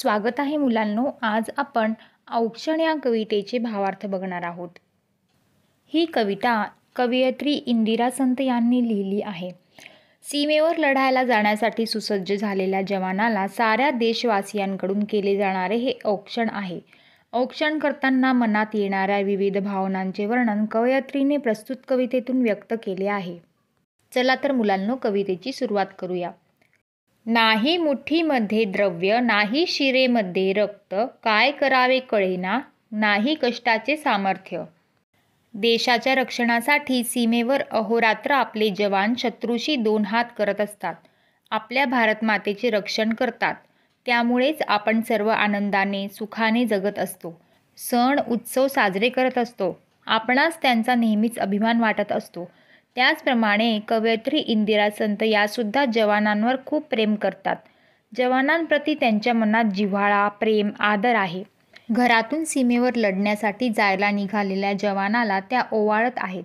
स्वागत आहे मुलांनो आज आपण औक्षण या कवितेचे भावार्थ बघणार आहोत ही कविता कवयित्री इंदिरा संत यांनी लिहिली आहे सीमेवर लढायला जाण्यासाठी सुसज्ज झालेल्या जवानाला साऱ्या देशवासियांकडून केले जाणारे हे औक्षण आहे औक्षण करताना मनात येणाऱ्या विविध भावनांचे वर्णन कवयत्रीने प्रस्तुत कवितेतून व्यक्त केले आहे चला तर मुलांनो कवितेची सुरुवात करूया नाही मुठीमध्ये द्रव्य नाही शिरेमध्ये रक्त काय करावे कळेना नाही कष्टाचे सामर्थ्य देशाच्या रक्षणासाठी सीमेवर अहोरात्र आपले जवान शत्रूशी दोन हात करत असतात आपल्या भारतमातेचे रक्षण करतात त्यामुळेच आपण सर्व आनंदाने सुखाने जगत असतो सण उत्सव साजरे करत असतो आपणास त्यांचा नेहमीच अभिमान वाटत असतो त्याचप्रमाणे कवयत्री इंदिरा संत यासुद्धा जवानांवर खूप प्रेम करतात जवानांप्रती त्यांच्या मनात जिव्हाळा प्रेम आदर आहे घरातून सीमेवर लढण्यासाठी जायला निघालेल्या जवानाला त्या ओवाळत आहेत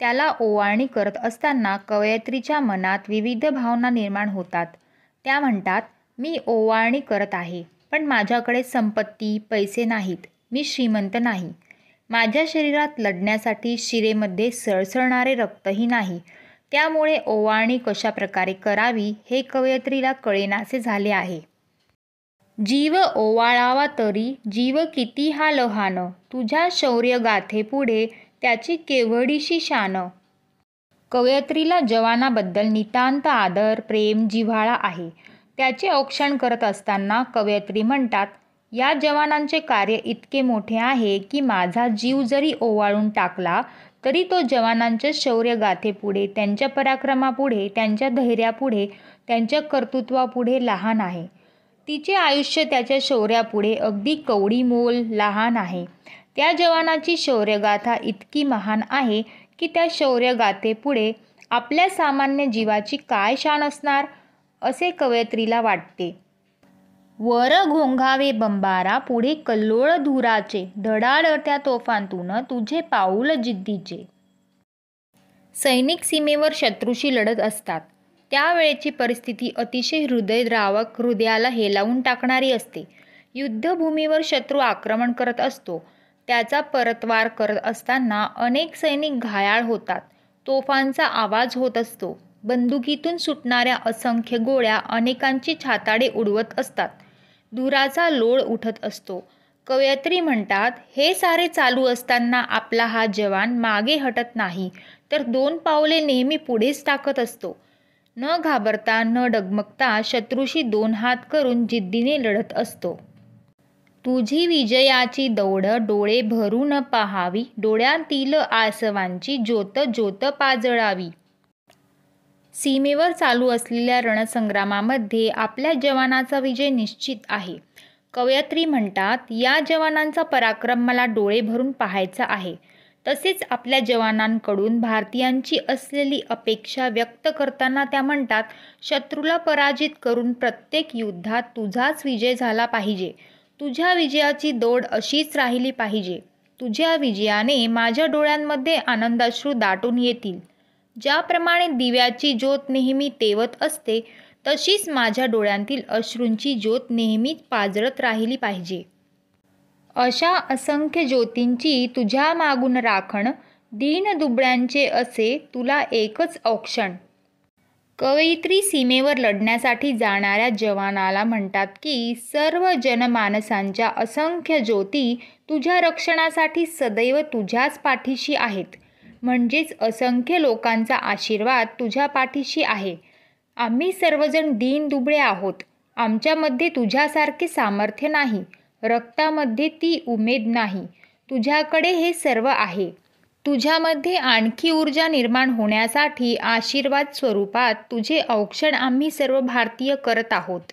त्याला ओवाळणी करत असताना कवयत्रीच्या मनात विविध भावना निर्माण होतात त्या म्हणतात मी ओवाळणी करत आहे पण माझ्याकडे संपत्ती पैसे नाहीत मी श्रीमंत नाही माझ्या शरीरात लढण्यासाठी शिरेमध्ये सळसळणारे रक्तही नाही त्यामुळे ओवाळणी कशाप्रकारे करावी हे कवयत्रीला कळेनासे झाले आहे जीव ओवाळावा तरी जीव किती हा लहान तुझ्या शौर्य गाथेपुढे त्याची केवडीशी शान कवयत्रीला जवानाबद्दल नितांत आदर प्रेम जिव्हाळा आहे त्याचे औक्षण करत असताना कवयत्री म्हणतात या जवानांचे कार्य इतके मोठे आहे की माझा जीव जरी ओवाळून टाकला तरी तो जवानांच्या शौर्यगाथेपुढे त्यांच्या पराक्रमापुढे त्यांच्या धैर्यापुढे त्यांच्या कर्तृत्वापुढे लहान आहे तिचे आयुष्य त्याच्या शौर्यापुढे अगदी कवडी मोल लहान आहे त्या जवानाची शौर्यगाथा इतकी महान आहे की त्या शौर्यगाथेपुढे आपल्या सामान्य जीवाची काय शान असणार असे कवयत्रीला वाटते वर घोंघावे बंबारा पुढे कल्लोळ धुराचे त्या तोफांतून तुझे पाऊल जिद्दीचे सैनिक सीमेवर शत्रूशी लढत असतात त्यावेळेची परिस्थिती अतिशय हृदयद्रावक हृदयाला हेलावून टाकणारी असते युद्धभूमीवर शत्रू आक्रमण करत असतो त्याचा परतवार करत असताना अनेक सैनिक घायाळ होतात तोफांचा आवाज होत असतो बंदुकीतून सुटणाऱ्या असंख्य गोळ्या अनेकांची छाताडे उडवत असतात धुराचा लोळ उठत असतो कवयत्री म्हणतात हे सारे चालू असताना आपला हा जवान मागे हटत नाही तर दोन पावले नेहमी पुढेच टाकत असतो न घाबरता न डगमगता शत्रूशी दोन हात करून जिद्दीने लढत असतो तुझी विजयाची दौड डोळे भरून पहावी डोळ्यातील आसवांची ज्योत ज्योत पाजळावी सीमेवर चालू असलेल्या रणसंग्रामामध्ये आपल्या जवानाचा विजय निश्चित आहे कवयत्री म्हणतात या जवानांचा पराक्रम मला डोळे भरून पाहायचा आहे तसेच आपल्या जवानांकडून भारतीयांची असलेली अपेक्षा व्यक्त करताना त्या म्हणतात शत्रूला पराजित करून प्रत्येक युद्धात तुझाच विजय झाला पाहिजे तुझ्या विजयाची दौड अशीच राहिली पाहिजे तुझ्या विजयाने माझ्या डोळ्यांमध्ये आनंदाश्रू दाटून येतील ज्याप्रमाणे दिव्याची ज्योत नेहमी तेवत असते तशीच माझ्या डोळ्यांतील अश्रूंची ज्योत नेहमीच पाजळत राहिली पाहिजे अशा असंख्य ज्योतींची तुझ्या मागून राखण दीन दुबळ्यांचे असे तुला एकच औक्षण कवयित्री सीमेवर लढण्यासाठी जाणाऱ्या जवानाला म्हणतात की सर्व जनमानसांच्या असंख्य ज्योती तुझ्या रक्षणासाठी सदैव तुझ्याच पाठीशी आहेत म्हणजेच असंख्य लोकांचा आशीर्वाद तुझ्या पाठीशी आहे आम्ही सर्वजण दीन दुबळे आहोत आमच्यामध्ये तुझ्यासारखे सामर्थ्य नाही रक्तामध्ये ती उमेद नाही तुझ्याकडे हे सर्व आहे तुझ्यामध्ये आणखी ऊर्जा निर्माण होण्यासाठी आशीर्वाद स्वरूपात तुझे औक्षण आम्ही सर्व भारतीय करत आहोत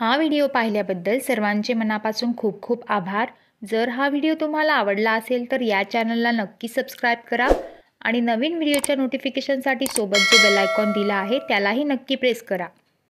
हा व्हिडिओ पाहिल्याबद्दल सर्वांचे मनापासून खूप खूप आभार जर हा व्हिडिओ तुम्हाला आवडला असेल तर या चॅनलला नक्की सबस्क्राईब करा आणि नवीन व्हिडिओच्या नोटिफिकेशनसाठी सोबत जो बेलायकॉन दिला आहे त्यालाही नक्की प्रेस करा